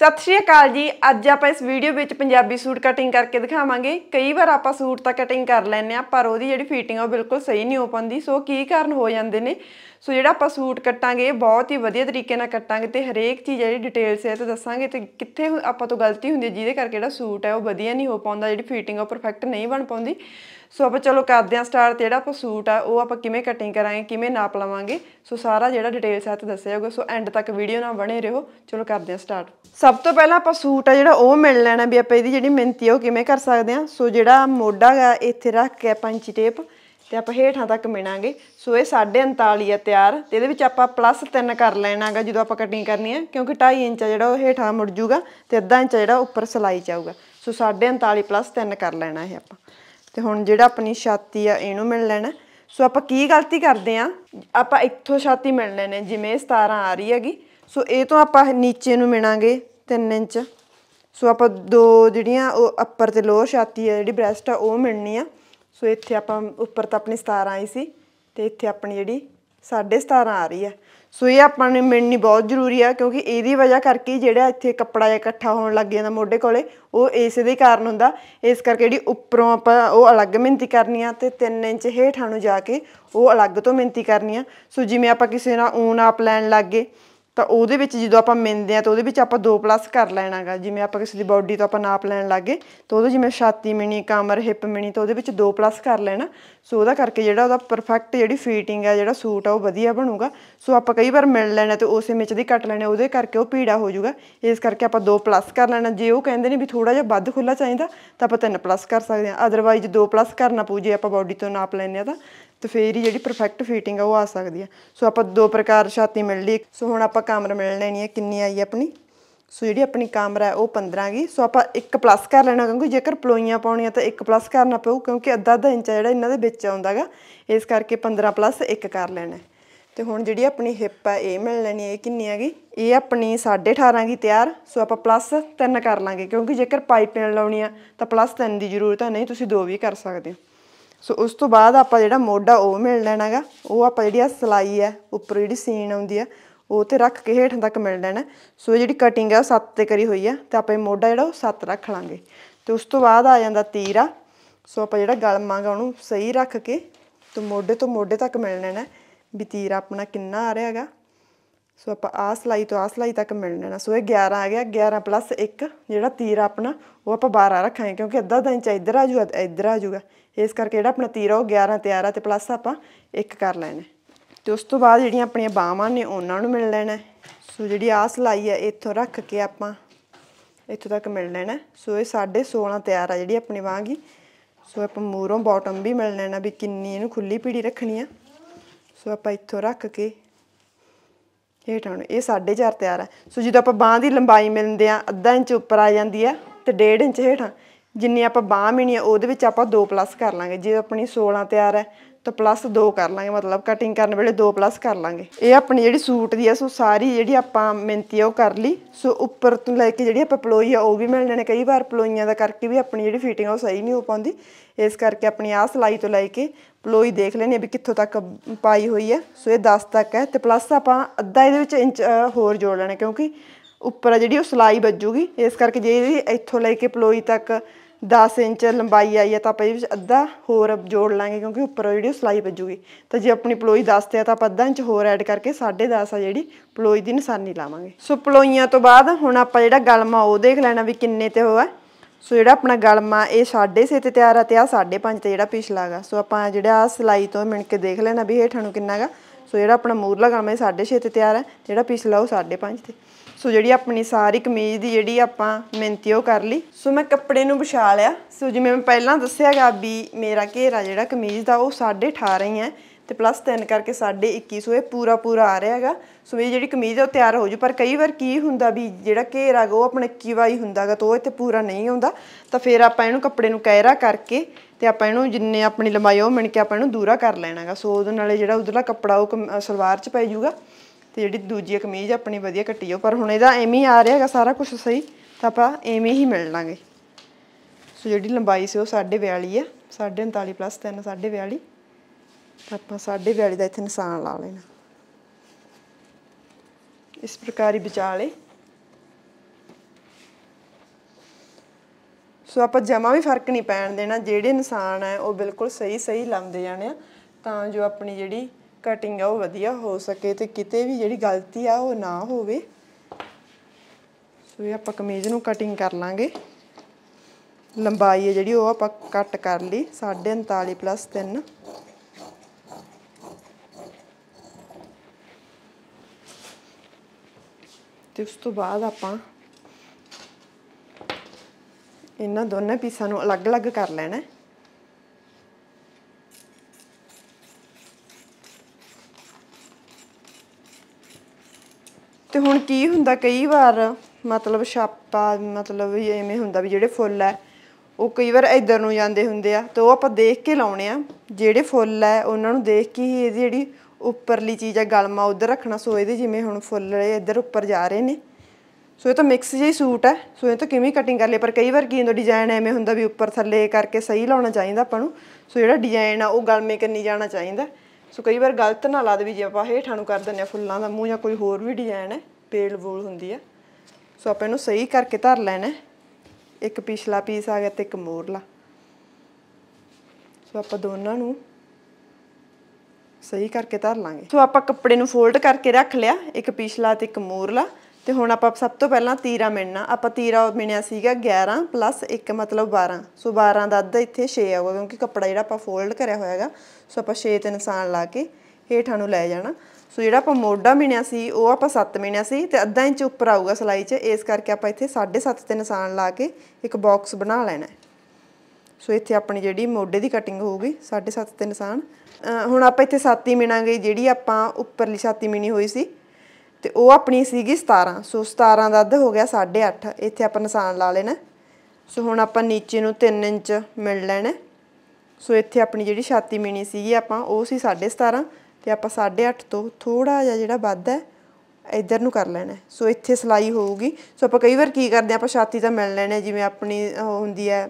ਸਤਿ ਸ਼੍ਰੀ ਅਕਾਲ ਜੀ ਅੱਜ ਆਪਾਂ ਇਸ ਵੀਡੀਓ ਵਿੱਚ ਪੰਜਾਬੀ ਸੂਟ ਕਟਿੰਗ ਕਰਕੇ ਦਿਖਾਵਾਂਗੇ ਕਈ ਵਾਰ ਆਪਾਂ ਸੂਟ ਤਾਂ ਕਟਿੰਗ ਕਰ ਲੈਂਦੇ ਆ ਪਰ ਉਹਦੀ ਜਿਹੜੀ ਫਿਟਿੰਗ ਉਹ ਬਿਲਕੁਲ ਸਹੀ ਨਹੀਂ ਹੋ ਪੰਦੀ ਸੋ ਕੀ ਕਾਰਨ ਹੋ ਜਾਂਦੇ ਨੇ ਸੋ ਜਿਹੜਾ ਆਪਾਂ ਸੂਟ ਕਟਾਂਗੇ ਬਹੁਤ ਹੀ ਵਧੀਆ ਤਰੀਕੇ ਨਾਲ ਕਟਾਂਗੇ ਤੇ ਹਰੇਕ ਚੀਜ਼ ਜਿਹੜੀ ਡਿਟੇਲ ਸੇ ਤੇ ਦੱਸਾਂਗੇ ਤੇ ਕਿੱਥੇ ਆਪਾਂ ਤੋਂ ਗਲਤੀ ਹੁੰਦੀ ਹੈ ਜਿਹਦੇ ਕਰਕੇ ਜਿਹੜਾ ਸੂਟ ਹੈ ਉਹ ਵਧੀਆ ਨਹੀਂ ਹੋ ਪਾਉਂਦਾ ਜਿਹੜੀ ਫਿਟਿੰਗ ਉਹ ਪਰਫੈਕਟ ਨਹੀਂ ਬਣ ਪਾਉਂਦੀ ਸੋ ਆਪਾਂ ਚਲੋ ਕਰਦੇ ਆ ਸਟਾਰਟ ਤੇ ਜਿਹੜਾ ਆਪਾਂ ਸੂਟ ਆ ਉਹ ਆਪਾਂ ਕਿਵੇਂ ਕਟਿੰਗ ਕਰਾਂਗੇ ਕਿਵੇਂ ਨਾਪ ਲਵਾਂਗੇ ਸੋ ਸਾਰਾ ਜਿਹੜਾ ਡਿਟੇਲ ਸਾਥ ਦੱਸਿਆ ਹੋਊਗਾ ਸੋ ਐਂਡ ਤੱਕ ਵੀਡੀਓ ਨਾਲ ਬਣੇ ਰਹੋ ਚਲੋ ਕਰਦੇ ਆ ਸਟਾਰਟ ਸਭ ਤੋਂ ਪਹਿਲਾਂ ਆਪਾਂ ਸੂਟ ਆ ਜਿਹੜਾ ਉਹ ਮਿਲ ਲੈਣਾ ਵੀ ਆਪਾਂ ਇਹਦੀ ਜਿਹੜੀ ਮਿੰਤੀ ਆ ਉਹ ਕਿਵੇਂ ਕਰ ਸਕਦੇ ਆ ਸੋ ਜਿਹੜਾ ਮੋਢਾ ਹੈ ਇੱਥੇ ਰੱਖ ਕੇ ਪੰਚੀ ਟੇਪ ਤੇ ਆਪਾਂ ਹੇਠਾਂ ਤੱਕ ਮਿਣਾਂਗੇ ਸੋ ਇਹ 3.39 ਆ ਤਿਆਰ ਤੇ ਇਹਦੇ ਵਿੱਚ ਆਪਾਂ ਪਲੱਸ 3 ਕਰ ਲੈਣਾਗਾ ਜਦੋਂ ਆਪਾਂ ਕਟਿੰਗ ਕਰਨੀ ਹੈ ਕਿਉਂਕਿ 2.5 ਇੰਚ ਜਿਹੜਾ ਉਹ ਹੇਠਾਂ ਮੁੜ ਜਾਊਗਾ ਤੇ 1.5 ਇੰਚ ਜਿਹੜਾ ਉੱਪਰ ਸਲਾਈ ਜਾਊਗਾ ਸੋ 3.39 ਪਲੱਸ 3 ਕਰ ਲੈਣਾ ਇਹ ਆਪਾਂ ਤੇ ਹੁਣ ਜਿਹੜਾ ਆਪਣੀ ਛਾਤੀ ਆ ਇਹਨੂੰ ਮਿਲ ਲੈਣਾ ਸੋ ਆਪਾਂ ਕੀ ਗਲਤੀ ਕਰਦੇ ਆ ਆਪਾਂ ਇੱਥੋਂ ਛਾਤੀ ਮਿਲ ਲੈਣੇ ਜਿਵੇਂ 17 ਆ ਰਹੀ ਹੈਗੀ ਸੋ ਇਹ ਤੋਂ ਆਪਾਂ ਨੀਚੇ ਨੂੰ ਮਿਣਾਂਗੇ 3 ਇੰਚ ਸੋ ਆਪਾਂ ਦੋ ਜਿਹੜੀਆਂ ਉਹ ਅੱਪਰ ਤੇ ਲੋਅਰ ਛਾਤੀ ਆ ਜਿਹੜੀ ਬ੍ਰੈਸਟ ਆ ਉਹ ਮਿਣਨੀ ਆ ਸੋ ਇੱਥੇ ਆਪਾਂ ਉੱਪਰ ਤਾਂ ਆਪਣੀ 17 ਆਈ ਸੀ ਤੇ ਇੱਥੇ ਆਪਣੀ ਜਿਹੜੀ 17.5 ਆ ਰਹੀ ਹੈ ਸੋ ਇਹ ਆਪਾਂ ਨੂੰ ਮਿਲਣੀ ਬਹੁਤ ਜ਼ਰੂਰੀ ਆ ਕਿਉਂਕਿ ਇਹਦੀ ਵਜ੍ਹਾ ਕਰਕੇ ਜਿਹੜਾ ਇੱਥੇ ਕੱਪੜਾ ਇਕੱਠਾ ਹੋਣ ਲੱਗ ਜਾਂਦਾ ਮੋਢੇ ਕੋਲੇ ਉਹ ਇਸੇ ਦੇ ਕਾਰਨ ਹੁੰਦਾ ਇਸ ਕਰਕੇ ਜਿਹੜੀ ਉੱਪਰੋਂ ਆਪਾਂ ਉਹ ਅਲੱਗ ਮਿੰਤੀ ਕਰਨੀ ਆ ਤੇ 3 ਇੰਚ ਹੇਠਾਂ ਨੂੰ ਜਾ ਕੇ ਉਹ ਅਲੱਗ ਤੋਂ ਮਿੰਤੀ ਕਰਨੀ ਆ ਸੋ ਜਿਵੇਂ ਆਪਾਂ ਕਿਸੇ ਨਾਲ ਊਨ ਆਪ ਲੈਣ ਲੱਗੇ ਤਾਂ ਉਹਦੇ ਵਿੱਚ ਜਦੋਂ ਆਪਾਂ ਮਿੰਦੇ ਆ ਤਾਂ ਉਹਦੇ ਵਿੱਚ ਆਪਾਂ 2 ਪਲੱਸ ਕਰ ਲੈਣਾਗਾ ਜਿਵੇਂ ਆਪਾਂ ਕਿਸੇ ਦੀ ਬਾਡੀ ਤੋਂ ਆਪਾਂ ਨਾਪ ਲੈਣ ਲੱਗੇ ਤਾਂ ਉਹਦੇ ਜਿਵੇਂ ਛਾਤੀ ਮਿਣੀ ਕਮਰ ਹਿੱਪ ਮਿਣੀ ਤਾਂ ਉਹਦੇ ਵਿੱਚ 2 ਪਲੱਸ ਕਰ ਲੈਣਾ ਸੋ ਉਹਦਾ ਕਰਕੇ ਜਿਹੜਾ ਉਹਦਾ ਪਰਫੈਕਟ ਜਿਹੜੀ ਫਿਟਿੰਗ ਆ ਜਿਹੜਾ ਸੂਟ ਆ ਉਹ ਵਧੀਆ ਬਣੂਗਾ ਸੋ ਆਪਾਂ ਕਈ ਵਾਰ ਮਿਲ ਲੈਣਾ ਤੇ ਉਸੇ ਵਿੱਚ ਦੀ ਕੱਟ ਲੈਣਾ ਉਹਦੇ ਕਰਕੇ ਉਹ ਪੀੜਾ ਹੋ ਜਾਊਗਾ ਇਸ ਕਰਕੇ ਆਪਾਂ 2 ਪਲੱਸ ਕਰ ਲੈਣਾ ਜੇ ਉਹ ਕਹਿੰਦੇ ਨੇ ਵੀ ਥੋੜਾ ਜਿਹਾ ਵੱਧ ਖੁੱਲਾ ਚਾਹੀਦਾ ਤਾਂ ਆਪਾਂ 3 ਪਲੱਸ ਕਰ ਸਕਦੇ ਆ ਅਦਰਵਾਈਜ਼ 2 ਪਲੱਸ ਕਰਨਾ ਪਊ ਜੇ ਆਪਾਂ ਬਾਡੀ ਤੋਂ ਨਾਪ ਲੈਣੇ ਆ ਤਾਂ ਤੇ ਫੇਰ ਹੀ ਜਿਹੜੀ ਪਰਫੈਕਟ ਫਿਟਿੰਗ ਆ ਉਹ ਆ ਸਕਦੀ ਆ ਸੋ ਆਪਾਂ ਦੋ ਪ੍ਰਕਾਰ ਛਾਤੀ ਮਿਲ ਲਈ ਸੋ ਹੁਣ ਆਪਾਂ ਕਮਰ ਮਿਲ ਲੈਣੀ ਹੈ ਕਿੰਨੀ ਆਈ ਆਪਣੀ ਸੋ ਜਿਹੜੀ ਆਪਣੀ ਕਮਰ ਹੈ ਉਹ 15 ਗੀ ਸੋ ਆਪਾਂ ਇੱਕ ਪਲੱਸ ਕਰ ਲੈਣਾ ਕਿਉਂਕਿ ਜੇਕਰ ਪਲੋਈਆਂ ਪਾਉਣੀਆਂ ਤਾਂ ਇੱਕ ਪਲੱਸ ਕਰਨਾ ਪਊ ਕਿਉਂਕਿ ਅੱਧਾ ਅੱਧਾ ਇੰਚ ਜਿਹੜਾ ਇਹਨਾਂ ਦੇ ਵਿੱਚ ਆਉਂਦਾਗਾ ਇਸ ਕਰਕੇ 15 ਪਲੱਸ 1 ਕਰ ਲੈਣਾ ਤੇ ਹੁਣ ਜਿਹੜੀ ਆਪਣੀ ਹਿੱਪ ਹੈ ਇਹ ਮਿਲ ਲੈਣੀ ਹੈ ਇਹ ਕਿੰਨੀ ਹੈਗੀ ਇਹ ਆਪਣੀ 18.5 ਗੀ ਤਿਆਰ ਸੋ ਆਪਾਂ ਪਲੱਸ 3 ਕਰ ਲਾਂਗੇ ਕਿਉਂਕਿ ਜੇਕਰ ਪਾਈਪਿੰਗ ਲਾਉਣੀ ਆ ਤਾਂ ਪਲੱਸ 3 ਦੀ ਜ਼ਰੂਰਤ ਹੈ ਨਹੀਂ ਤੁਸੀਂ 2 ਵੀ ਕਰ ਸਕਦੇ ਹੋ ਸੋ ਉਸ ਤੋਂ ਬਾਅਦ ਆਪਾਂ ਜਿਹੜਾ ਮੋਢਾ ਉਹ ਮਿਲ ਲੈਣਾਗਾ ਉਹ ਆਪਾਂ ਜਿਹੜੀ ਆ ਸਲਾਈ ਹੈ ਉੱਪਰ ਜਿਹੜੀ ਸੀਨ ਆਉਂਦੀ ਹੈ ਉਹ ਤੇ ਰੱਖ ਕੇ ਹੇਠਾਂ ਤੱਕ ਮਿਲ ਲੈਣਾ ਸੋ ਜਿਹੜੀ ਕਟਿੰਗ ਆ ਉਹ 7 ਤੇ ਕਰੀ ਹੋਈ ਆ ਤੇ ਆਪਾਂ ਇਹ ਮੋਢਾ ਜਿਹੜਾ ਉਹ 7 ਰੱਖ ਲਾਂਗੇ ਤੇ ਉਸ ਤੋਂ ਬਾਅਦ ਆ ਜਾਂਦਾ ਤੀਰ ਆ ਸੋ ਆਪਾਂ ਜਿਹੜਾ ਗਲਮਾਂਗਾ ਉਹਨੂੰ ਸਹੀ ਰੱਖ ਕੇ ਤੇ ਮੋਢੇ ਤੋਂ ਮੋਢੇ ਤੱਕ ਮਿਲ ਲੈਣਾ ਵੀ ਤੀਰ ਆਪਣਾ ਕਿੰਨਾ ਆ ਰਿਹਾਗਾ ਸੋ ਆਪਾਂ ਆ ਸਲਾਈ ਤੋਂ ਆ ਸਲਾਈ ਤੱਕ ਮਿਲ ਲੈਣਾ ਸੋ ਇਹ 11 ਆ ਗਿਆ 11 ਪਲੱਸ 1 ਜਿਹੜਾ ਤੀਰ ਆਪਣਾ ਉਹ ਆਪਾਂ 12 ਰੱਖਾਂਗੇ ਕਿਉਂਕਿ ਅੱਧਾ ਦਾ ਇੰਚ ਇੱਧਰ ਆ ਜੂਗਾ ਇੱਧਰ ਆ ਜੂਗਾ ਇਸ ਕਰਕੇ ਜਿਹੜਾ ਆਪਣਾ ਤੀਰ ਉਹ 11 ਤੇ 11 ਤੇ ਪਲੱਸ ਆਪਾਂ 1 ਕਰ ਲੈਣਾ ਤੇ ਉਸ ਤੋਂ ਬਾਅਦ ਜਿਹੜੀਆਂ ਆਪਣੀਆਂ ਬਾਹਾਂ ਨੇ ਉਹਨਾਂ ਨੂੰ ਮਿਲ ਲੈਣਾ ਸੋ ਜਿਹੜੀ ਆ ਸਲਾਈ ਆ ਇੱਥੋਂ ਰੱਖ ਕੇ ਆਪਾਂ ਇੱਥੋਂ ਤੱਕ ਮਿਲ ਲੈਣਾ ਸੋ ਇਹ 16.5 ਤਿਆਰ ਆ ਜਿਹੜੀ ਆਪਣੀ ਵਾਂਗੀ ਸੋ ਆਪਾਂ ਮੂਰੋਂ ਬਾਟਮ ਵੀ ਮਿਲ ਲੈਣਾ ਵੀ ਕਿੰਨੀ ਇਹਨੂੰ ਖੁੱਲੀ ਪੀੜੀ ਰੱਖਣੀ ਆ ਸੋ ਆਪਾਂ ਇੱਥੋਂ ਰੱਖ ਕੇ ਹੇਠਾਂ ਨੂੰ ਇਹ 4.5 ਤਿਆਰ ਹੈ ਸੋ ਜਦੋਂ ਆਪਾਂ ਬਾਹ ਦੀ ਲੰਬਾਈ ਮਿਲਦੇ ਆ ਅੱਧਾ ਇੰਚ ਉੱਪਰ ਆ ਜਾਂਦੀ ਆ ਤੇ 1.5 ਇੰਚ ਹੇਠਾਂ ਜਿੰਨੀ ਆਪਾਂ ਬਾਹ ਮਿਣੀ ਆ ਉਹਦੇ ਵਿੱਚ ਆਪਾਂ 2 ਪਲੱਸ ਕਰ ਲਾਂਗੇ ਜੇ ਆਪਣੀ 16 ਤਿਆਰ ਹੈ ਤਾਂ ਪਲੱਸ 2 ਕਰ ਲਾਂਗੇ ਮਤਲਬ ਕਟਿੰਗ ਕਰਨ ਵੇਲੇ 2 ਪਲੱਸ ਕਰ ਲਾਂਗੇ ਇਹ ਆਪਣੀ ਜਿਹੜੀ ਸੂਟ ਦੀ ਆ ਸੋ ਸਾਰੀ ਜਿਹੜੀ ਆਪਾਂ ਮਿੰਤੀ ਆ ਉਹ ਕਰ ਲਈ ਸੋ ਉੱਪਰ ਤੋਂ ਲੈ ਕੇ ਜਿਹੜੀ ਆਪਾਂ ਪਲੋਈ ਆ ਉਹ ਵੀ ਮਿਲ ਜਾਣੇ ਕਈ ਵਾਰ ਪਲੋਈਆਂ ਦਾ ਕਰਕੇ ਵੀ ਆਪਣੀ ਜਿਹੜੀ ਫਿਟਿੰਗ ਆ ਉਹ ਸਹੀ ਨਹੀਂ ਹੋ ਪਾਉਂਦੀ ਇਸ ਕਰਕੇ ਆਪਣੀ ਆ ਸਲਾਈ ਤੋਂ ਲੈ ਕੇ ਪਲੋਈ ਦੇਖ ਲੈਣੀ ਵੀ ਕਿੱਥੋਂ ਤੱਕ ਪਾਈ ਹੋਈ ਹੈ ਸੋ ਇਹ 10 ਤੱਕ ਹੈ ਤੇ ਪਲੱਸ ਆਪਾਂ ਅੱਧਾ ਇਹਦੇ ਵਿੱਚ ਇੰਚ ਹੋਰ ਜੋੜ ਲੈਣਾ ਕਿਉਂਕਿ ਉੱਪਰ ਜਿਹੜੀ ਉਹ ਸਲਾਈ ਵੱਜੂਗੀ ਇਸ ਕਰਕੇ ਜੇ ਇਹਦੀ ਇੱਥੋਂ ਲੈ ਕੇ ਪਲੋਈ ਤੱਕ 10 ਇੰਚ ਲੰਬਾਈ ਆਈ ਹੈ ਤਾਂ ਆਪਾਂ ਇਹਦੇ ਵਿੱਚ ਅੱਧਾ ਹੋਰ ਜੋੜ ਲਾਂਗੇ ਕਿਉਂਕਿ ਉੱਪਰ ਜਿਹੜੀ ਉਹ ਸਲਾਈ ਵੱਜੂਗੀ ਤਾਂ ਜੇ ਆਪਣੀ ਪਲੋਈ 10 ਤੇ ਆ ਤਾਂ ਆਪਾਂ ਅੱਧਾ ਇੰਚ ਹੋਰ ਐਡ ਕਰਕੇ 10.5 ਆ ਜਿਹੜੀ ਪਲੋਈ ਦੀ ਨਿਸ਼ਾਨੀ ਲਾਵਾਂਗੇ ਸੋ ਪਲੋਈਆਂ ਤੋਂ ਬਾਅਦ ਹੁਣ ਆਪਾਂ ਜਿਹੜਾ ਗਲਮਾ ਉਹ ਦੇਖ ਲੈਣਾ ਵੀ ਕਿੰਨੇ ਤੇ ਹੋਇਆ ਸੋ ਜਿਹੜਾ ਆਪਣਾ ਗਲਮਾ ਇਹ 6.5 ਤੇ ਤਿਆਰ ਆ ਤੇ ਆ 5.5 ਤੇ ਜਿਹੜਾ ਪਿਛਲਾਗਾ ਸੋ ਆਪਾਂ ਜਿਹੜਾ ਆ ਸਲਾਈ ਤੋਂ ਮਿਣ ਕੇ ਦੇਖ ਲੈਣਾ ਵੀ ਹੇਠਾਂ ਨੂੰ ਕਿੰਨਾਗਾ ਸੋ ਜਿਹੜਾ ਆਪਣਾ ਮੂਰਲਾ ਗਲਮਾ ਇਹ 6.5 ਤੇ ਤਿਆਰ ਹੈ ਜਿਹੜਾ ਪਿਛਲਾ ਉਹ 5.5 ਤੇ ਸੋ ਜਿਹੜੀ ਆਪਣੀ ਸਾਰੀ ਕਮੀਜ਼ ਦੀ ਜਿਹੜੀ ਆਪਾਂ ਮਿੰਤੀ ਉਹ ਕਰ ਲਈ ਸੋ ਮੈਂ ਕੱਪੜੇ ਨੂੰ ਵਿਛਾ ਲਿਆ ਸੋ ਜਿਵੇਂ ਮੈਂ ਪਹਿਲਾਂ ਦੱਸਿਆਗਾ ਵੀ ਮੇਰਾ ਘੇਰਾ ਜਿਹੜਾ ਕਮੀਜ਼ ਦਾ ਉਹ 18.5 ਹੀ ਹੈ ਤੇ ਪਲੱਸ 3 ਕਰਕੇ ਸਾਡੇ 2100 ਇਹ ਪੂਰਾ ਪੂਰਾ ਆ ਰਿਹਾ ਹੈਗਾ ਸੋ ਇਹ ਜਿਹੜੀ ਕਮੀਜ਼ ਹੈ ਉਹ ਤਿਆਰ ਹੋ ਜੂ ਪਰ ਕਈ ਵਾਰ ਕੀ ਹੁੰਦਾ ਵੀ ਜਿਹੜਾ ਘੇਰਾ ਹੈਗਾ ਉਹ ਆਪਣੇ ਕਿਵਾਈ ਹੁੰਦਾਗਾ ਤਾਂ ਉਹ ਇੱਥੇ ਪੂਰਾ ਨਹੀਂ ਆਉਂਦਾ ਤਾਂ ਫਿਰ ਆਪਾਂ ਇਹਨੂੰ ਕੱਪੜੇ ਨੂੰ ਕਾਇਰਾ ਕਰਕੇ ਤੇ ਆਪਾਂ ਇਹਨੂੰ ਜਿੰਨੇ ਆਪਣੀ ਲੰਬਾਈ ਉਹ ਮਿਣ ਕੇ ਆਪਾਂ ਇਹਨੂੰ ਦੂਰਾ ਕਰ ਲੈਣਾਗਾ ਸੋ ਉਹਦੇ ਨਾਲੇ ਜਿਹੜਾ ਉਧਰਲਾ ਕੱਪੜਾ ਉਹ ਸਲਵਾਰ 'ਚ ਪੈ ਜਾਊਗਾ ਤੇ ਜਿਹੜੀ ਦੂਜੀ ਕਮੀਜ਼ ਆਪਣੀ ਵਧੀਆ ਕੱਟੀ ਹੋ ਪਰ ਹੁਣ ਇਹਦਾ ਐਵੇਂ ਹੀ ਆ ਰਿਹਾ ਹੈਗਾ ਸਾਰਾ ਕੁਝ ਸਹੀ ਤਾਂ ਆਪਾਂ ਐਵੇਂ ਹੀ ਮਿਲ ਲਾਂਗੇ ਸੋ ਜਿਹੜੀ ਲੰਬਾਈ ਸੀ ਉਹ 42 ਆ 39 ਪਲੱਸ 3 42 ਆਪਾਂ 42 ਦਾ ਇੱਥੇ ਨਿਸ਼ਾਨ ਲਾ ਲੈਣਾ ਇਸ ਪ੍ਰਕਾਰ ਹੀ ਵਿਚਾਲੇ ਸੋ ਆਪਾਂ ਜਮਾ ਵੀ ਫਰਕ ਨਹੀਂ ਪੈਣ ਦੇਣਾ ਜਿਹੜੇ ਨਿਸ਼ਾਨ ਹੈ ਉਹ ਬਿਲਕੁਲ ਸਹੀ ਸਹੀ ਲਾਉਂਦੇ ਜਾਣੇ ਤਾਂ ਜੋ ਆਪਣੀ ਜਿਹੜੀ ਕਟਿੰਗ ਆ ਉਹ ਵਧੀਆ ਹੋ ਸਕੇ ਤੇ ਕਿਤੇ ਵੀ ਜਿਹੜੀ ਗਲਤੀ ਆ ਉਹ ਨਾ ਹੋਵੇ ਸੋ ਇਹ ਆਪਾਂ ਕਮੀਜ਼ ਨੂੰ ਕਟਿੰਗ ਕਰ ਲਾਂਗੇ ਲੰਬਾਈ ਹੈ ਜਿਹੜੀ ਉਹ ਆਪਾਂ ਕੱਟ ਕਰ ਲਈ 3.5 3 3 ਤੇ ਉਸ ਤੋਂ ਬਾਅਦ ਆਪਾਂ ਇਹਨਾਂ ਦੋਨਾਂ ਪੀਸਾਂ ਨੂੰ ਅਲੱਗ-ਅਲੱਗ ਕਰ ਲੈਣਾ ਤੇ ਹੁਣ ਕੀ ਹੁੰਦਾ ਕਈ ਵਾਰ ਮਤਲਬ ਛਾਪਾ ਮਤਲਬ ਐਵੇਂ ਹੁੰਦਾ ਵੀ ਜਿਹੜੇ ਫੁੱਲ ਹੈ ਉਹ ਕਈ ਵਾਰ ਇਧਰ ਨੂੰ ਜਾਂਦੇ ਹੁੰਦੇ ਆ ਤੇ ਉਹ ਆਪਾਂ ਦੇਖ ਕੇ ਲਾਉਣੇ ਆ ਜਿਹੜੇ ਫੁੱਲ ਹੈ ਉਹਨਾਂ ਨੂੰ ਦੇਖ ਕੇ ਹੀ ਇਹਦੀ ਜਿਹੜੀ ਉੱਪਰਲੀ ਚੀਜ਼ ਆ ਗਲਮਾ ਉਧਰ ਰੱਖਣਾ ਸੋ ਇਹਦੇ ਜਿਵੇਂ ਹੁਣ ਫੁੱਲ ਇੱਧਰ ਉੱਪਰ ਜਾ ਰਹੇ ਨੇ ਸੋ ਇਹ ਤਾਂ ਮਿਕਸ ਜਿਹਾ ਸੂਟ ਹੈ ਸੋ ਇਹ ਤਾਂ ਕਿਵੇਂ ਕਟਿੰਗ ਕਰ ਲਈ ਪਰ ਕਈ ਵਾਰ ਕੀ ਹੁੰਦਾ ਡਿਜ਼ਾਈਨ ਐਵੇਂ ਹੁੰਦਾ ਵੀ ਉੱਪਰ ਥੱਲੇ ਕਰਕੇ ਸਹੀ ਲਾਉਣਾ ਚਾਹੀਦਾ ਆਪਾਂ ਨੂੰ ਸੋ ਜਿਹੜਾ ਡਿਜ਼ਾਈਨ ਆ ਉਹ ਗਲਮੇ ਕੰਨੀ ਜਾਣਾ ਚਾਹੀਦਾ ਸੋ ਕਈ ਵਾਰ ਗਲਤ ਨਾ ਲਾ ਦੇ ਵੀ ਜੇ ਆਪਾਂ ਹੇਠਾਂ ਨੂੰ ਕਰ ਦਿੰਨੇ ਆ ਫੁੱਲਾਂ ਦਾ ਮੂੰਹ ਜਾਂ ਕੋਈ ਹੋਰ ਵੀ ਡਿਜ਼ਾਈਨ ਹੈ ਪੇਲ ਬੋਲ ਹੁੰਦੀ ਆ ਸੋ ਆਪਾਂ ਇਹਨੂੰ ਸਹੀ ਕਰਕੇ ਧਰ ਲੈਣਾ ਇੱਕ ਪਿਛਲਾ ਪੀਸ ਆ ਗਿਆ ਤੇ ਇੱਕ ਮੋਰਲਾ ਸੋ ਆਪਾਂ ਦੋਨਾਂ ਨੂੰ ਸਹੀ ਕਰਕੇ ਧਰ ਲਾਂਗੇ ਸੋ ਆਪਾਂ ਕੱਪੜੇ ਨੂੰ ਫੋਲਡ ਕਰਕੇ ਰੱਖ ਲਿਆ ਇੱਕ ਪਿਛਲਾ ਤੇ ਇੱਕ ਮੂਰਲਾ ਤੇ ਹੁਣ ਆਪਾਂ ਸਭ ਤੋਂ ਪਹਿਲਾਂ ਤੀਰਾ ਮਿਣਨਾ ਆਪਾਂ ਤੀਰਾ ਮਿਣਿਆ ਸੀਗਾ 11 ਪਲੱਸ 1 ਮਤਲਬ 12 ਸੋ 12 ਦਾ ਅੱਧਾ ਇੱਥੇ 6 ਆਊਗਾ ਕਿਉਂਕਿ ਕੱਪੜਾ ਜਿਹੜਾ ਆਪਾਂ ਫੋਲਡ ਕਰਿਆ ਹੋਇਆ ਹੈਗਾ ਸੋ ਆਪਾਂ 6 ਤੇ ਨਿਸ਼ਾਨ ਲਾ ਕੇ ਹੇਠਾਂ ਨੂੰ ਲੈ ਜਾਣਾ ਸੋ ਜਿਹੜਾ ਆਪਾਂ ਮੋਢਾ ਮਿਣਿਆ ਸੀ ਉਹ ਆਪਾਂ 7 ਮਿਣਿਆ ਸੀ ਤੇ ਅੱਧਾ ਇੰਚ ਉੱਪਰ ਆਊਗਾ ਸਲਾਈ 'ਚ ਇਸ ਕਰਕੇ ਆਪਾਂ ਇੱਥੇ 7.5 ਤੇ ਨਿਸ਼ਾਨ ਲਾ ਕੇ ਇੱਕ ਬਾਕਸ ਬਣਾ ਲੈਣਾ ਸੋ ਇੱਥੇ ਆਪਣੀ ਜਿਹੜੀ ਮੋਢੇ ਦੀ ਕਟਿੰਗ ਹੋਊਗੀ 7.5 ਤੇ ਨਿਸ਼ਾਨ ਹੁਣ ਆਪਾਂ ਇੱਥੇ 7 ਹੀ ਮਿਣਾਂਗੇ ਜਿਹੜੀ ਆਪਾਂ ਉੱਪਰਲੀ ਛਾਤੀ ਮਿਣੀ ਹੋਈ ਸੀ ਤੇ ਉਹ ਆਪਣੀ ਸੀਗੀ 17 ਸੋ 17 ਦਾ ਅੱਧ ਹੋ ਗਿਆ 8.5 ਇੱਥੇ ਆਪਾਂ ਨਿਸ਼ਾਨ ਲਾ ਲੈਣਾ ਸੋ ਹੁਣ ਆਪਾਂ ਨੀਚੇ ਨੂੰ 3 ਇੰਚ ਮਿਣ ਲੈਣਾ ਸੋ ਇੱਥੇ ਆਪਣੀ ਜਿਹੜੀ ਛਾਤੀ ਮਿਣੀ ਸੀਗੀ ਆਪਾਂ ਉਹ ਸੀ 17.5 ਤੇ ਆਪਾਂ 8.5 ਤੋਂ ਥੋੜਾ ਜਿਹਾ ਜਿਹੜਾ ਵੱਧ ਹੈ ਇੱਧਰ ਨੂੰ ਕਰ ਲੈਣਾ ਸੋ ਇੱਥੇ ਸਲਾਈ ਹੋਊਗੀ ਸੋ ਆਪਾਂ ਕਈ ਵਾਰ ਕੀ ਕਰਦੇ ਆਪਾਂ ਛਾਤੀ ਤਾਂ ਮਿਲ ਲੈਣੇ ਜਿਵੇਂ ਆਪਣੀ ਹੁੰਦੀ ਹੈ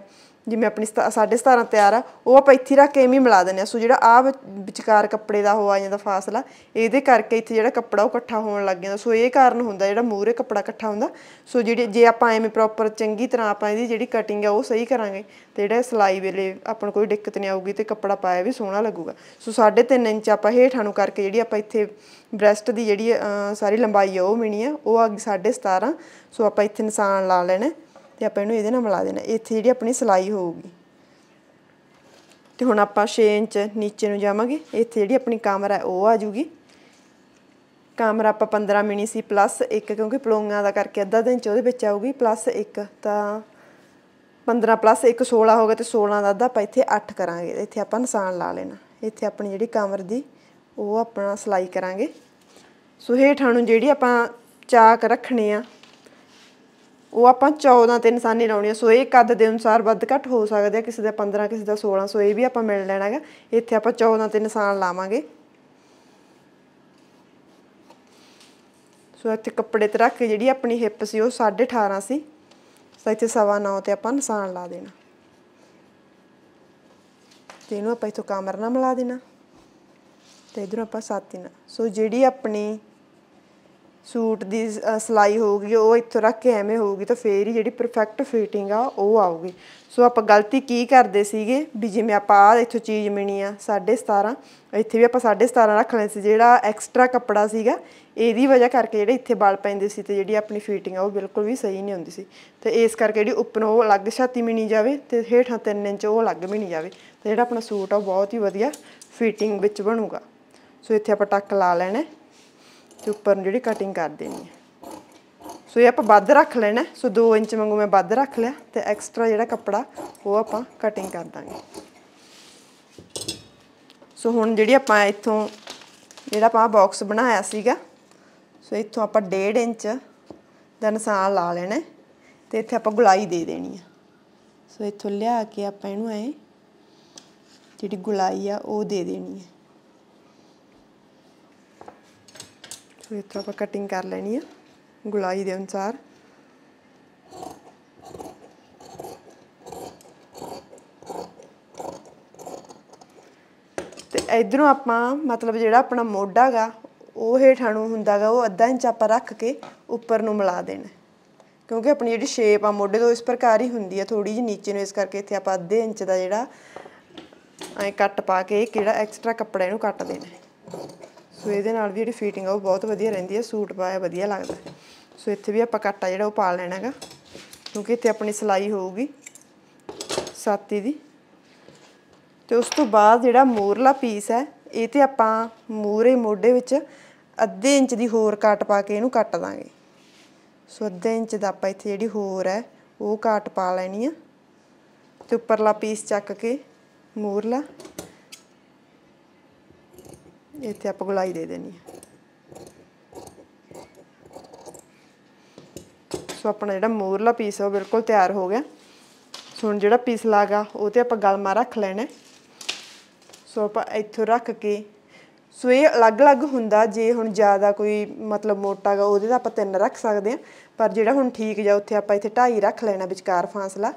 ਜਿਵੇਂ ਆਪਣੀ 17.5 ਤਿਆਰ ਆ ਉਹ ਆਪਾਂ ਇੱਥੇ ਰੱਖ ਕੇ ਐਵੇਂ ਮਿਲਾ ਦਿੰਨੇ ਆ ਸੋ ਜਿਹੜਾ ਆ ਵਿਚਕਾਰ ਕੱਪੜੇ ਦਾ ਹੋ ਆ ਜਾਂਦਾ ਫਾਸਲਾ ਇਹਦੇ ਕਰਕੇ ਇੱਥੇ ਜਿਹੜਾ ਕੱਪੜਾ ਉਹ ਇਕੱਠਾ ਹੋਣ ਲੱਗ ਜਾਂਦਾ ਸੋ ਇਹ ਕਾਰਨ ਹੁੰਦਾ ਜਿਹੜਾ ਮੂਹਰੇ ਕੱਪੜਾ ਇਕੱਠਾ ਹੁੰਦਾ ਸੋ ਜਿਹੜੀ ਜੇ ਆਪਾਂ ਐਵੇਂ ਪ੍ਰੋਪਰ ਚੰਗੀ ਤਰ੍ਹਾਂ ਆਪਾਂ ਇਹਦੀ ਜਿਹੜੀ ਕਟਿੰਗ ਆ ਉਹ ਸਹੀ ਕਰਾਂਗੇ ਤੇ ਜਿਹੜਾ ਸਲਾਈ ਵੇਲੇ ਆਪਾਂ ਨੂੰ ਕੋਈ ਦਿੱਕਤ ਨਹੀਂ ਆਊਗੀ ਤੇ ਕੱਪੜਾ ਪਾਇਆ ਵੀ ਸੋਹਣਾ ਲੱਗੂਗਾ ਸੋ 3.5 ਇੰਚ ਆਪਾਂ ਹੇਠਾਂ ਨੂੰ ਕਰਕੇ ਜਿਹੜੀ ਆਪਾਂ ਇੱਥੇ ਬ੍ਰੈਸਟ ਦੀ ਜਿਹੜੀ ਸਾਰੀ ਲੰਬਾਈ ਆ ਉਹ ਮਿਣੀ ਆ ਉਹ ਆ 17.5 ਸੋ ਆਪਾਂ ਇੱਥੇ ਨਿਸ਼ਾਨ ਲਾ ਲੈਣਾ ਤੇ ਆਪਾਂ ਇਹਨੂੰ ਇਹਦੇ ਨਾਲ ਮਿਲਾ ਦੇਣਾ ਇੱਥੇ ਜਿਹੜੀ ਆਪਣੀ ਸਲਾਈ ਹੋਊਗੀ ਤੇ ਹੁਣ ਆਪਾਂ 6 ਇੰਚ ਨੀਚੇ ਨੂੰ ਜਾਵਾਂਗੇ ਇੱਥੇ ਜਿਹੜੀ ਆਪਣੀ ਕਮਰ ਹੈ ਉਹ ਆ ਜੂਗੀ ਕਮਰ ਆਪਾਂ 15 ਮਿਨੀ ਸੀ ਪਲੱਸ 1 ਕਿਉਂਕਿ ਪਲੋਂਗਾਂ ਦਾ ਕਰਕੇ ਅੱਧਾ ਦਿਨ ਚ ਉਹਦੇ ਵਿੱਚ ਆਊਗੀ ਪਲੱਸ 1 ਤਾਂ 15 ਪਲੱਸ 1 16 ਹੋ ਗਿਆ ਤੇ 16 ਦਾ ਅੱਧਾ ਆਪਾਂ ਇੱਥੇ 8 ਕਰਾਂਗੇ ਇੱਥੇ ਆਪਾਂ ਨਿਸ਼ਾਨ ਲਾ ਲੈਣਾ ਇੱਥੇ ਆਪਣੀ ਜਿਹੜੀ ਕਮਰ ਦੀ ਉਹ ਆਪਣਾ ਸਲਾਈ ਕਰਾਂਗੇ ਸੋ ਹੇਠਾਂ ਨੂੰ ਜਿਹੜੀ ਆਪਾਂ ਚਾਕ ਰੱਖਣੇ ਆ ਉਹ ਆਪਾਂ 14 ਤੇ ਨਿਸ਼ਾਨੀ ਲਾਉਣੀ ਹੈ ਸੋ ਇਹ ਕੱਦ ਦੇ ਅਨੁਸਾਰ ਵੱਧ ਘੱਟ ਹੋ ਸਕਦੇ ਆ ਕਿਸੇ ਦਾ 15 ਕਿਸੇ ਦਾ 16 ਸੋ ਇਹ ਵੀ ਆਪਾਂ ਮਿਲ ਲੈਣਾ ਹੈਗਾ ਇੱਥੇ ਆਪਾਂ 14 ਤੇ ਨਿਸ਼ਾਨ ਲਾਵਾਂਗੇ ਸੋ ਇੱਥੇ ਕੱਪੜੇ ਤੇ ਰੱਖ ਕੇ ਜਿਹੜੀ ਆਪਣੀ ਹਿੱਪ ਸੀ ਉਹ 18.5 ਸੀ ਸੋ ਇੱਥੇ 9.5 ਤੇ ਆਪਾਂ ਨਿਸ਼ਾਨ ਲਾ ਦੇਣਾ ਤੇ ਇਹਨੂੰ ਆਪਾਂ ਇਥੋਂ ਕਮਰ ਨਾਲ ਮਿਲਾ ਦੇਣਾ ਤੇ ਇਧਰੋਂ ਆਪਾਂ 7 ਸੋ ਜਿਹੜੀ ਆਪਣੀ ਸੂਟ ਦੀ ਸਲਾਈ ਹੋਊਗੀ ਉਹ ਇੱਥੋਂ ਰੱਖ ਕੇ ਐਵੇਂ ਹੋਊਗੀ ਤਾਂ ਫੇਰ ਹੀ ਜਿਹੜੀ ਪਰਫੈਕਟ ਫਿਟਿੰਗ ਆ ਉਹ ਆਊਗੀ ਸੋ ਆਪਾਂ ਗਲਤੀ ਕੀ ਕਰਦੇ ਸੀਗੇ ਵੀ ਜਿਵੇਂ ਆਪਾਂ ਆ ਇੱਥੋਂ ਚੀਜ਼ ਮਿਣੀ ਆ 17.5 ਇੱਥੇ ਵੀ ਆਪਾਂ 17.5 ਰੱਖ ਲੈਂਦੇ ਸੀ ਜਿਹੜਾ ਐਕਸਟਰਾ ਕੱਪੜਾ ਸੀਗਾ ਇਹਦੀ ਵਜ੍ਹਾ ਕਰਕੇ ਜਿਹੜੇ ਇੱਥੇ ਵਾਲ ਪੈਂਦੇ ਸੀ ਤੇ ਜਿਹੜੀ ਆਪਣੀ ਫਿਟਿੰਗ ਆ ਉਹ ਬਿਲਕੁਲ ਵੀ ਸਹੀ ਨਹੀਂ ਹੁੰਦੀ ਸੀ ਤੇ ਇਸ ਕਰਕੇ ਜਿਹੜੀ ਉੱਪਰੋਂ ਉਹ ਅਲੱਗ ਛਾਤੀ ਮਿਣੀ ਜਾਵੇ ਤੇ ਹੇਠਾਂ 3 ਇੰਚ ਉਹ ਅਲੱਗ ਮਿਣੀ ਜਾਵੇ ਤੇ ਜਿਹੜਾ ਆਪਣਾ ਸੂਟ ਆ ਬਹੁਤ ਹੀ ਵਧੀਆ ਫਿਟਿੰਗ ਵਿੱਚ ਬਣੂਗਾ ਸੋ ਇੱਥੇ ਆਪਾਂ ਟੱਕ ਲਾ ਲੈਣਾ ਤੇ ਉੱਪਰ ਨੂੰ ਜਿਹੜੀ ਕਟਿੰਗ ਕਰ ਦੇਣੀ ਹੈ ਸੋ ਇਹ ਆਪਾਂ ਵੱਧ ਰੱਖ ਲੈਣਾ ਸੋ 2 ਇੰਚ ਵਾਂਗੂ ਮੈਂ ਵੱਧ ਰੱਖ ਲਿਆ ਤੇ ਐਕਸਟਰਾ ਜਿਹੜਾ ਕੱਪੜਾ ਉਹ ਆਪਾਂ ਕਟਿੰਗ ਕਰ ਦਾਂਗੇ ਸੋ ਹੁਣ ਜਿਹੜੀ ਆਪਾਂ ਇੱਥੋਂ ਜਿਹੜਾ ਆਪਾਂ ਬਾਕਸ ਬਣਾਇਆ ਸੀਗਾ ਸੋ ਇੱਥੋਂ ਆਪਾਂ 1.5 ਇੰਚ ਦਾ ਨਿਸ਼ਾਨ ਲਾ ਲੈਣਾ ਤੇ ਇੱਥੇ ਆਪਾਂ ਗੁਲਾਈ ਦੇ ਦੇਣੀ ਆ ਸੋ ਇੱਥੋਂ ਲਿਆ ਕੇ ਆਪਾਂ ਇਹਨੂੰ ਐ ਜਿਹੜੀ ਗੁਲਾਈ ਆ ਉਹ ਦੇ ਦੇਣੀ ਹੈ ਸੋ ਇਹ ਤਾਂ ਆਪਾਂ ਕਟਿੰਗ ਕਰ ਲੈਣੀ ਆ ਗੁਲਾਈ ਦੇ ਅਨਸਾਰ ਤੇ ਇਧਰੋਂ ਆਪਾਂ ਮਤਲਬ ਜਿਹੜਾ ਆਪਣਾ ਮੋਢਾਗਾ ਉਹ ਹੇਠਾਂ ਨੂੰ ਹੁੰਦਾਗਾ ਉਹ ਅੱਧਾ ਇੰਚ ਆਪਾਂ ਰੱਖ ਕੇ ਉੱਪਰ ਨੂੰ ਮਿਲਾ ਦੇਣਾ ਕਿਉਂਕਿ ਆਪਣੀ ਜਿਹੜੀ ਸ਼ੇਪ ਆ ਮੋਢੇ ਤੋਂ ਇਸ ਪ੍ਰਕਾਰ ਹੀ ਹੁੰਦੀ ਆ ਥੋੜੀ ਜਿਹੀ ਨੀਚੇ ਨੂੰ ਇਸ ਕਰਕੇ ਇੱਥੇ ਆਪਾਂ ਅੱਧੇ ਇੰਚ ਦਾ ਜਿਹੜਾ ਐ ਕੱਟ ਪਾ ਕੇ ਕਿਹੜਾ ਐਕਸਟਰਾ ਕੱਪੜਾ ਇਹਨੂੰ ਕੱਟ ਦੇਣਾ ਸੋ ਇਹਦੇ ਨਾਲ ਵੀ ਜਿਹੜੀ ਫਿਟਿੰਗ ਆ ਉਹ ਬਹੁਤ ਵਧੀਆ ਰਹਿੰਦੀ ਹੈ ਸੂਟ ਪਾਇਆ ਵਧੀਆ ਲੱਗਦਾ ਸੋ ਇੱਥੇ ਵੀ ਆਪਾਂ ਕੱਟਾ ਜਿਹੜਾ ਉਹ ਪਾ ਲੈਣਾ ਹੈਗਾ ਕਿਉਂਕਿ ਇੱਥੇ ਆਪਣੀ ਸਲਾਈ ਹੋਊਗੀ ਸਾਤੀ ਦੀ ਤੇ ਉਸ ਤੋਂ ਬਾਅਦ ਜਿਹੜਾ ਮੋਰਲਾ ਪੀਸ ਹੈ ਇਹ ਤੇ ਆਪਾਂ ਮੂਰੇ ਮੋਢੇ ਵਿੱਚ ਅੱਧੇ ਇੰਚ ਦੀ ਹੋਰ ਕਾਟ ਪਾ ਕੇ ਇਹਨੂੰ ਕੱਟ ਦਾਂਗੇ ਸੋ ਅੱਧੇ ਇੰਚ ਦਾ ਆਪਾਂ ਇੱਥੇ ਜਿਹੜੀ ਹੋਰ ਹੈ ਉਹ ਕਾਟ ਪਾ ਲੈਣੀ ਆ ਤੇ ਉੱਪਰਲਾ ਪੀਸ ਚੱਕ ਕੇ ਮੂਰਲਾ ਇੱਥੇ ਆਪਾਂ ਗੁਲਾਈ ਦੇ ਦੇਣੀ ਸੋ ਆਪਣਾ ਜਿਹੜਾ ਮੂਰਲਾ ਪੀਸ ਹੈ ਉਹ ਬਿਲਕੁਲ ਤਿਆਰ ਹੋ ਗਿਆ ਸੋ ਹੁਣ ਜਿਹੜਾ ਪੀਸ ਲਾਗਾ ਉਹ ਤੇ ਆਪਾਂ ਗਲਮਾ ਰੱਖ ਲੈਣਾ ਸੋ ਆਪਾਂ ਇੱਥੋਂ ਰੱਖ ਕੇ ਸੋ ਇਹ ਅਲੱਗ-ਅਲੱਗ ਹੁੰਦਾ ਜੇ ਹੁਣ ਜ਼ਿਆਦਾ ਕੋਈ ਮਤਲਬ ਮੋਟਾਗਾ ਉਹਦੇ ਤਾਂ ਆਪਾਂ ਤਿੰਨ ਰੱਖ ਸਕਦੇ ਆ ਪਰ ਜਿਹੜਾ ਹੁਣ ਠੀਕ ਜਾ ਉੱਥੇ ਆਪਾਂ ਇੱਥੇ ਢਾਈ ਰੱਖ ਲੈਣਾ ਵਿਚਕਾਰ ਫਾਸਲਾ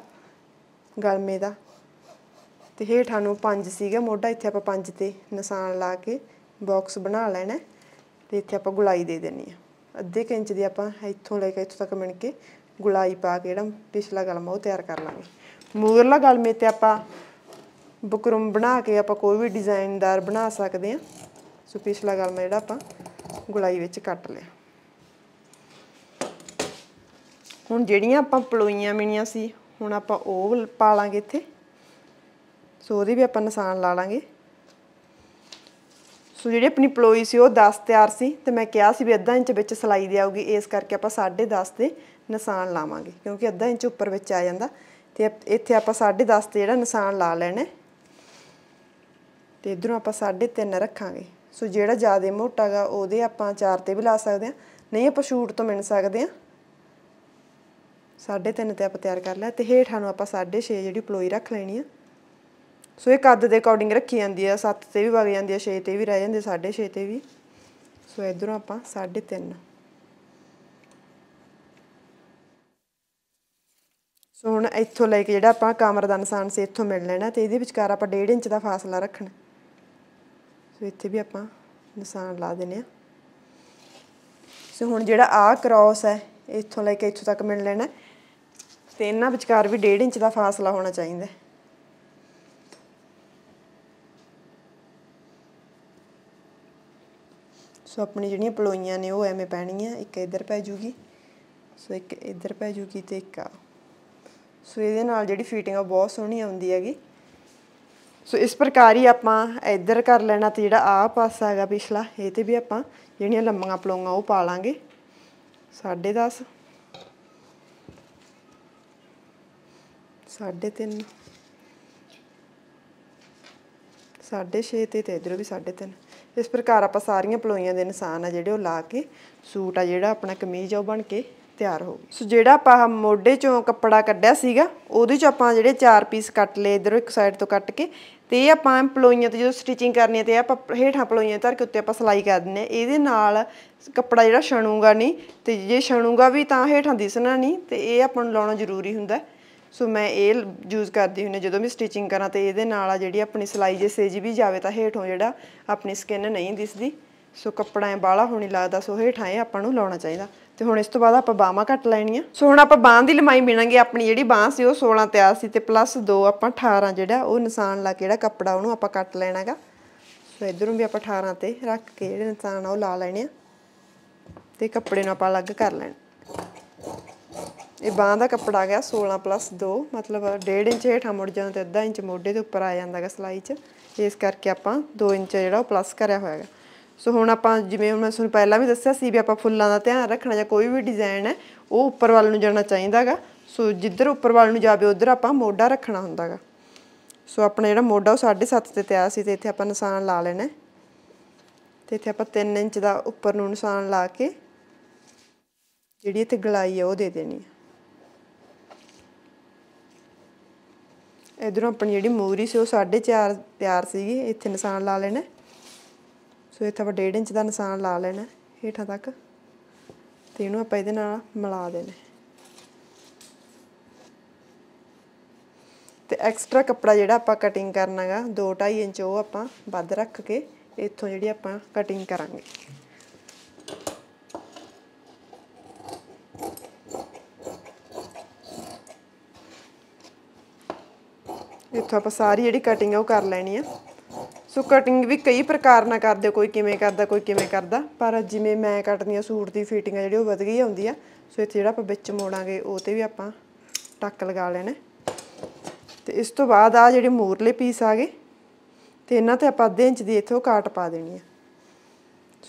ਗਲਮੇ ਦਾ ਤੇ ਹੇਠਾਂ ਨੂੰ 5 ਸੀਗਾ ਮੋਢਾ ਇੱਥੇ ਆਪਾਂ 5 ਤੇ ਨਿਸ਼ਾਨ ਲਾ ਕੇ ਬਾਕਸ ਬਣਾ ਲੈਣਾ ਤੇ ਇੱਥੇ ਆਪਾਂ ਗੁਲਾਈ ਦੇ ਦੇਣੀ ਆ ਅੱਧੇ ਇੰਚ ਦੀ ਆਪਾਂ ਇੱਥੋਂ ਲੈ ਕੇ ਇੱਥੋਂ ਤੱਕ ਮਿਣ ਕੇ ਗੁਲਾਈ ਪਾ ਕੇ ਜਿਹੜਾ ਪਿਛਲਾ ਗਲਮਾ ਉਹ ਤਿਆਰ ਕਰ ਲਾਂਗੇ ਮੂਰਲਾ ਗਲਮੇ ਤੇ ਆਪਾਂ ਬੁਕਰਮ ਬਣਾ ਕੇ ਆਪਾਂ ਕੋਈ ਵੀ ਡਿਜ਼ਾਈਨਦਾਰ ਬਣਾ ਸਕਦੇ ਆ ਸੋ ਪਿਛਲਾ ਗਲਮਾ ਜਿਹੜਾ ਆਪਾਂ ਗੁਲਾਈ ਵਿੱਚ ਕੱਟ ਲਿਆ ਹੁਣ ਜਿਹੜੀਆਂ ਆਪਾਂ ਪਲੋਈਆਂ ਮਿਣੀਆਂ ਸੀ ਹੁਣ ਆਪਾਂ ਉਹ ਪਾ ਲਾਂਗੇ ਇੱਥੇ ਸੋ ਉਹਦੇ ਵੀ ਆਪਾਂ ਨਿਸ਼ਾਨ ਲਾ ਲਾਂਗੇ ਸੋ ਜਿਹੜੀ ਆਪਣੀ ਪਲੋਈ ਸੀ ਉਹ 10 ਤਿਆਰ ਸੀ ਤੇ ਮੈਂ ਕਿਹਾ ਸੀ ਵੀ ਅੱਧਾ ਇੰਚ ਵਿੱਚ ਸਲਾਈ ਦੇ ਆਊਗੀ ਇਸ ਕਰਕੇ ਆਪਾਂ 10.5 ਦੇ ਨਿਸ਼ਾਨ ਲਾਵਾਂਗੇ ਕਿਉਂਕਿ ਅੱਧਾ ਇੰਚ ਉੱਪਰ ਵਿੱਚ ਆ ਜਾਂਦਾ ਤੇ ਇੱਥੇ ਆਪਾਂ 10.5 ਤੇ ਜਿਹੜਾ ਨਿਸ਼ਾਨ ਲਾ ਲੈਣਾ ਤੇ ਇਧਰੋਂ ਆਪਾਂ 3.5 ਰੱਖਾਂਗੇ ਸੋ ਜਿਹੜਾ ਜ਼ਿਆਦਾ ਮੋਟਾਗਾ ਉਹਦੇ ਆਪਾਂ 4 ਤੇ ਵੀ ਲਾ ਸਕਦੇ ਆ ਨਹੀਂ ਆਪਾਂ ਸ਼ੂਟ ਤੋਂ ਮਿਣ ਸਕਦੇ ਆ 3.5 ਤੇ ਆਪਾਂ ਤਿਆਰ ਕਰ ਲਿਆ ਤੇ ਹੇਠਾਂ ਨੂੰ ਆਪਾਂ 6.5 ਜਿਹੜੀ ਪਲੋਈ ਰੱਖ ਲੈਣੀ ਆ ਸੋ ਇਹ ਕੱਦ ਦੇ ਅਕੋਰਡਿੰਗ ਰੱਖੀ ਜਾਂਦੀ ਆ 7 ਤੇ ਵੀ ਵਗ ਜਾਂਦੀ ਆ 6 ਤੇ ਵੀ ਰਹਿ ਜਾਂਦੀ ਆ 6.5 ਤੇ ਵੀ ਸੋ ਇਧਰੋਂ ਆਪਾਂ 3.5 ਸੋ ਹੁਣ ਇੱਥੋਂ ਲੈ ਕੇ ਜਿਹੜਾ ਆਪਾਂ ਕਮਰ ਦਾ ਨਿਸ਼ਾਨ ਸੀ ਇੱਥੋਂ ਮਿਲ ਲੈਣਾ ਤੇ ਇਹਦੇ ਵਿਚਕਾਰ ਆਪਾਂ 1.5 ਇੰਚ ਦਾ ਫਾਸਲਾ ਰੱਖਣਾ ਸੋ ਇੱਥੇ ਵੀ ਆਪਾਂ ਨਿਸ਼ਾਨ ਲਾ ਦੇਣੇ ਆ ਸੋ ਹੁਣ ਜਿਹੜਾ ਆ ਕ੍ਰੋਸ ਹੈ ਇੱਥੋਂ ਲੈ ਕੇ ਇੱਥੋਂ ਤੱਕ ਮਿਲ ਲੈਣਾ ਤੇ ਇਹਨਾਂ ਵਿਚਕਾਰ ਵੀ 1.5 ਇੰਚ ਦਾ ਫਾਸਲਾ ਹੋਣਾ ਚਾਹੀਦਾ ਸੋ ਆਪਣੀ ਜਿਹੜੀਆਂ ਪਲੋਈਆਂ ਨੇ ਉਹ ਐਵੇਂ ਪੈਣੀਆਂ ਇੱਕ ਇੱਧਰ ਪੈ ਜੂਗੀ ਸੋ ਇੱਕ ਇੱਧਰ ਪੈ ਜੂਗੀ ਤੇ ਇੱਕ ਆ ਸੋ ਇਹਦੇ ਨਾਲ ਜਿਹੜੀ ਫਿਟਿੰਗ ਆ ਬਹੁਤ ਸੋਹਣੀ ਆਉਂਦੀ ਹੈਗੀ ਸੋ ਇਸ ਪ੍ਰਕਾਰ ਹੀ ਆਪਾਂ ਇੱਧਰ ਕਰ ਲੈਣਾ ਤੇ ਜਿਹੜਾ ਆ ਪਾਸਾ ਹੈਗਾ ਪਿਛਲਾ ਇਹ ਤੇ ਵੀ ਆਪਾਂ ਜਿਹੜੀਆਂ ਲੰਮੀਆਂ ਪਲੋਈਆਂ ਉਹ ਪਾ ਲਾਂਗੇ 10.5 3.5 3.5 ਤੇ ਇਧਰੋਂ ਵੀ 3.5 ਇਸ ਪ੍ਰਕਾਰ ਆਪਾਂ ਸਾਰੀਆਂ ਪਲੋਈਆਂ ਦੇ ਨਿਸ਼ਾਨ ਆ ਜਿਹੜੇ ਉਹ ਲਾ ਕੇ ਸੂਟ ਆ ਜਿਹੜਾ ਆਪਣਾ ਕਮੀਜ਼ ਉਹ ਬਣ ਕੇ ਤਿਆਰ ਹੋ ਗਈ ਸੋ ਜਿਹੜਾ ਆਪਾਂ ਮੋਢੇ ਚੋਂ ਕੱਪੜਾ ਕੱਢਿਆ ਸੀਗਾ ਉਹਦੇ ਚ ਆਪਾਂ ਜਿਹੜੇ ਚਾਰ ਪੀਸ ਕੱਟ ਲਏ ਇਧਰੋਂ ਇੱਕ ਸਾਈਡ ਤੋਂ ਕੱਟ ਕੇ ਤੇ ਇਹ ਆਪਾਂ ਪਲੋਈਆਂ ਤੇ ਜਦੋਂ ਸਟਿਚਿੰਗ ਕਰਨੀ ਹੈ ਤੇ ਆਪਾਂ ਹੇਠਾਂ ਪਲੋਈਆਂ ਧਰ ਕੇ ਉੱਤੇ ਆਪਾਂ ਸਲਾਈ ਕਰ ਦਿੰਨੇ ਆ ਇਹਦੇ ਨਾਲ ਕੱਪੜਾ ਜਿਹੜਾ ਛਣੂਗਾ ਨਹੀਂ ਤੇ ਜੇ ਛਣੂਗਾ ਵੀ ਤਾਂ ਹੇਠਾਂ ਦਿਸਣਾ ਨਹੀਂ ਤੇ ਇਹ ਆਪਾਂ ਨੂੰ ਲਾਉਣਾ ਜ਼ਰੂਰੀ ਹੁੰਦਾ ਸੋ ਮੈਂ ਇਹ ਯੂਜ਼ ਕਰਦੀ ਹੁੰਨੇ ਜਦੋਂ ਵੀ ਸਟਿਚਿੰਗ ਕਰਾਂ ਤੇ ਇਹਦੇ ਨਾਲ ਆ ਜਿਹੜੀ ਆਪਣੀ ਸਲਾਈ ਜੇ ਸੇਜ ਵੀ ਜਾਵੇ ਤਾਂ ਹੇਠੋਂ ਜਿਹੜਾ ਆਪਣੀ ਸਕਿਨ ਨਹੀਂ ਦਿਸਦੀ ਸੋ ਕੱਪੜਾ ਐ ਬਾਲਾ ਹੋਣੀ ਲੱਗਦਾ ਸੋ ਹੇਠਾਂ ਇਹ ਆਪਾਂ ਨੂੰ ਲਾਉਣਾ ਚਾਹੀਦਾ ਤੇ ਹੁਣ ਇਸ ਤੋਂ ਬਾਅਦ ਆਪਾਂ ਬਾਹਾਂ ਕੱਟ ਲੈਣੀਆਂ ਸੋ ਹੁਣ ਆਪਾਂ ਬਾਹਾਂ ਦੀ ਲੰਮਾਈ ਮਿਣਾਂਗੇ ਆਪਣੀ ਜਿਹੜੀ ਬਾਹ ਸੀ ਉਹ 16 ਤਿਆਰ ਸੀ ਤੇ ਪਲੱਸ 2 ਆਪਾਂ 18 ਜਿਹੜਾ ਉਹ ਨਿਸ਼ਾਨ ਲਾ ਕੇ ਜਿਹੜਾ ਕੱਪੜਾ ਉਹਨੂੰ ਆਪਾਂ ਕੱਟ ਲੈਣਾਗਾ ਸੋ ਇਧਰੋਂ ਵੀ ਆਪਾਂ 18 ਤੇ ਰੱਖ ਕੇ ਜਿਹੜੇ ਨਿਸ਼ਾਨ ਆ ਉਹ ਲਾ ਲੈਣੇ ਆ ਤੇ ਕੱਪੜੇ ਨੂੰ ਆਪਾਂ ਅਲੱਗ ਕਰ ਲੈਣਾ ਇਹ ਬਾਹ ਦਾ ਕੱਪੜਾ ਗਿਆ 16 ਪਲੱਸ 2 ਮਤਲਬ 1.5 ਇੰਚ ਹੇਠਾਂ ਮੁੜ ਜਾਂਦਾ ਤੇ ਅੱਧਾ ਇੰਚ ਮੋਢੇ ਦੇ ਉੱਪਰ ਆ ਜਾਂਦਾਗਾ ਸਲਾਈ 'ਚ ਇਸ ਕਰਕੇ ਆਪਾਂ 2 ਇੰਚ ਜਿਹੜਾ ਉਹ ਪਲੱਸ ਕਰਿਆ ਹੋਇਆਗਾ ਸੋ ਹੁਣ ਆਪਾਂ ਜਿਵੇਂ ਮੈਂ ਤੁਹਾਨੂੰ ਪਹਿਲਾਂ ਵੀ ਦੱਸਿਆ ਸੀ ਵੀ ਆਪਾਂ ਫੁੱਲਾਂ ਦਾ ਧਿਆਨ ਰੱਖਣਾ ਜਾਂ ਕੋਈ ਵੀ ਡਿਜ਼ਾਈਨ ਹੈ ਉਹ ਉੱਪਰ ਵੱਲ ਨੂੰ ਜਾਣਾ ਚਾਹੀਦਾਗਾ ਸੋ ਜਿੱਧਰ ਉੱਪਰ ਵੱਲ ਨੂੰ ਜਾਵੇ ਉਧਰ ਆਪਾਂ ਮੋਢਾ ਰੱਖਣਾ ਹੁੰਦਾਗਾ ਸੋ ਆਪਣਾ ਜਿਹੜਾ ਮੋਢਾ ਉਹ 7.5 ਤੇ ਤਿਆਰ ਸੀ ਤੇ ਇੱਥੇ ਆਪਾਂ ਨਿਸ਼ਾਨ ਲਾ ਲੈਣਾ ਤੇ ਇੱਥੇ ਆਪਾਂ 3 ਇੰਚ ਦਾ ਉੱਪਰ ਨੂੰ ਨਿਸ਼ਾਨ ਲਾ ਕੇ ਜਿਹੜੀ ਇੱਥੇ ਗਲਾਈ ਹੈ ਉਹ ਦੇ ਦੇਣੀ ਹੈ ਇਧਰੋਂ ਆਪਣੀ ਜਿਹੜੀ ਮੋਰੀ ਸੀ ਉਹ 4.5 ਤਿਆਰ ਸੀਗੀ ਇੱਥੇ ਨਿਸ਼ਾਨ ਲਾ ਲੈਣਾ ਸੋ ਇੱਥੇ ਆਪਾਂ 1.5 ਇੰਚ ਦਾ ਨਿਸ਼ਾਨ ਲਾ ਲੈਣਾ ਹੇਠਾਂ ਤੱਕ ਤੇ ਇਹਨੂੰ ਆਪਾਂ ਇਹਦੇ ਨਾਲ ਮਿਲਾ ਦੇਣਾ ਤੇ ਐਕਸਟਰਾ ਕੱਪੜਾ ਜਿਹੜਾ ਆਪਾਂ ਕਟਿੰਗ ਕਰਨਾਗਾ 2.5 ਇੰਚ ਉਹ ਆਪਾਂ ਵੱਧ ਰੱਖ ਕੇ ਇੱਥੋਂ ਜਿਹੜੀ ਆਪਾਂ ਕਟਿੰਗ ਕਰਾਂਗੇ ਇੱਥੋਂ ਆਪਾਂ ਸਾਰੀ ਜਿਹੜੀ ਕਟਿੰਗ ਆ ਉਹ ਕਰ ਲੈਣੀ ਆ ਸੋ ਕਟਿੰਗ ਵੀ ਕਈ ਪ੍ਰਕਾਰ ਨਾਲ ਕਰਦੇ ਕੋਈ ਕਿਵੇਂ ਕਰਦਾ ਕੋਈ ਕਿਵੇਂ ਕਰਦਾ ਪਰ ਜਿਵੇਂ ਮੈਂ ਕੱਟਦੀ ਆ ਸੂਟ ਦੀ ਫਿਟਿੰਗ ਜਿਹੜੀ ਉਹ ਵਧ ਗਈ ਆਉਂਦੀ ਆ ਸੋ ਇੱਥੇ ਜਿਹੜਾ ਆਪਾਂ ਵਿੱਚ ਮੋੜਾਂਗੇ ਉਹ ਤੇ ਵੀ ਆਪਾਂ ਟੱਕ ਲਗਾ ਲੈਣਾ ਤੇ ਇਸ ਤੋਂ ਬਾਅਦ ਆ ਜਿਹੜੇ ਮੂਰਲੇ ਪੀਸ ਆ ਗਏ ਤੇ ਇਹਨਾਂ ਤੇ ਆਪਾਂ 1/2 ਇੰਚ ਦੀ ਇੱਥੋਂ ਕਾਟ ਪਾ ਦੇਣੀ ਆ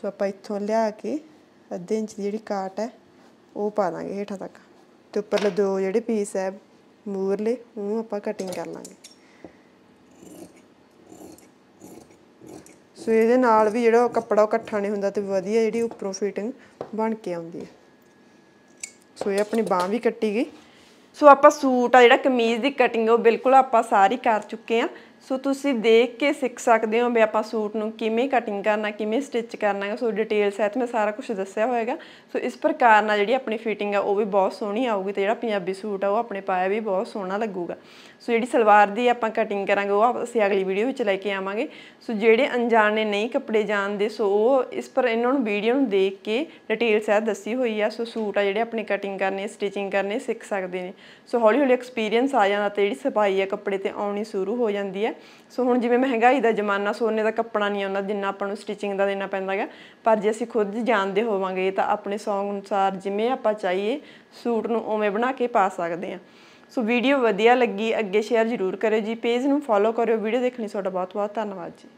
ਸੋ ਆਪਾਂ ਇੱਥੋਂ ਲਿਆ ਕੇ 1/2 ਇੰਚ ਦੀ ਜਿਹੜੀ ਕਾਟ ਹੈ ਉਹ ਪਾ ਦਾਂਗੇ ਹੇਠਾਂ ਤੱਕ ਤੇ ਉੱਪਰਲੇ ਦੋ ਜਿਹੜੇ ਪੀਸ ਹੈ ਮੂਰਲੇ ਉਹਨੂੰ ਆਪਾਂ ਕਟਿੰਗ ਕਰ ਲਾਂਗੇ ਸੋ ਇਹਦੇ ਨਾਲ ਵੀ ਜਿਹੜਾ ਕੱਪੜਾ ਇਕੱਠਾ ਨਹੀਂ ਹੁੰਦਾ ਤੇ ਵਧੀਆ ਜਿਹੜੀ ਉੱਪਰੋਂ ਫਿਟਿੰਗ ਬਣ ਕੇ ਆਉਂਦੀ ਹੈ ਸੋ ਇਹ ਆਪਣੀ ਬਾਹ ਵੀ ਕੱਟੀ ਗਈ ਸੋ ਆਪਾਂ ਸੂਟ ਆ ਜਿਹੜਾ ਕਮੀਜ਼ ਦੀ ਕਟਿੰਗ ਉਹ ਬਿਲਕੁਲ ਆਪਾਂ ਸਾਰੀ ਕਰ ਚੁੱਕੇ ਆ ਸੋ ਤੁਸੀਂ ਦੇਖ ਕੇ ਸਿੱਖ ਸਕਦੇ ਹੋ ਵੀ ਆਪਾਂ ਸੂਟ ਨੂੰ ਕਿਵੇਂ ਕਟਿੰਗ ਕਰਨਾ ਕਿਵੇਂ ਸਟਿਚ ਕਰਨਾ ਹੈ ਸੋ ਡਿਟੇਲ ਸਹਿਤ ਮੈਂ ਸਾਰਾ ਕੁਝ ਦੱਸਿਆ ਹੋਏਗਾ ਸੋ ਇਸ ਪ੍ਰਕਾਰ ਨਾਲ ਜਿਹੜੀ ਆਪਣੀ ਫਿਟਿੰਗ ਆ ਉਹ ਵੀ ਬਹੁਤ ਸੋਹਣੀ ਆਊਗੀ ਤੇ ਜਿਹੜਾ ਪੰਜਾਬੀ ਸੂਟ ਆ ਉਹ ਆਪਣੇ ਪਾਇਆ ਵੀ ਬਹੁਤ ਸੋਹਣਾ ਲੱਗੂਗਾ ਸੋ ਜਿਹੜੀ ਸਲਵਾਰ ਦੀ ਆਪਾਂ ਕਟਿੰਗ ਕਰਾਂਗੇ ਉਹ ਅਸੀਂ ਅਗਲੀ ਵੀਡੀਓ ਵਿੱਚ ਲੈ ਕੇ ਆਵਾਂਗੇ ਸੋ ਜਿਹੜੇ ਅਣਜਾਣੇ ਨਹੀਂ ਕੱਪੜੇ ਜਾਣਦੇ ਸੋ ਉਹ ਇਸ ਪਰ ਇਹਨਾਂ ਨੂੰ ਵੀਡੀਓ ਨੂੰ ਦੇਖ ਕੇ ਡਿਟੇਲ ਸਹਿਤ ਦੱਸੀ ਹੋਈ ਆ ਸੋ ਸੂਟ ਆ ਜਿਹੜੇ ਆਪਣੇ ਕਟਿੰਗ ਕਰਨੇ ਸਟਿਚਿੰਗ ਕਰਨੇ ਸਿੱਖ ਸਕਦੇ ਨੇ ਸੋ ਹੌਲੀ ਹੌਲੀ ਐਕਸਪੀਰੀਅੰਸ ਆ ਜਾਂਦਾ ਤੇ ਜਿਹੜੀ ਸਫਾਈ ਆ ਕੱਪੜੇ ਤੇ ਆਉਣੀ ਸ਼ੁਰੂ ਹੋ ਜਾਂਦੀ ਹੈ ਸੋ ਹੁਣ ਜਿਵੇਂ ਮਹਿੰਗਾਈ ਦਾ ਜ਼ਮਾਨਾ ਸੋਨੇ ਦਾ ਕੱਪੜਾ ਨਹੀਂ ਆਉਂਦਾ ਜਿੰਨਾ ਆਪਾਂ ਨੂੰ ਸਟਿਚਿੰਗ ਦਾ ਦੇਣਾ ਪੈਂਦਾ ਹੈ ਪਰ ਜੇ ਅਸੀਂ ਖੁਦ ਜਾਣਦੇ ਹੋਵਾਂਗੇ ਤਾਂ ਆਪਣੇ ਸੌਂਗ ਅਨੁਸਾਰ ਜਿਵੇਂ ਆਪਾਂ ਚਾਹੀਏ ਸੂਟ ਨੂੰ ਉਵੇਂ ਬਣਾ ਕੇ ਪਾ ਸਕਦੇ ਹਾਂ ਸੋ ਵੀਡੀਓ ਵਧੀਆ ਲੱਗੀ ਅੱਗੇ ਸ਼ੇਅਰ ਜ਼ਰੂਰ ਕਰਿਓ ਜੀ ਪੇਜ ਨੂੰ ਫੋਲੋ ਕਰਿਓ ਵੀਡੀਓ ਦੇਖਣੀ ਤੁਹਾਡਾ ਬਹੁਤ ਬਹੁਤ ਧੰਨਵਾਦ ਜੀ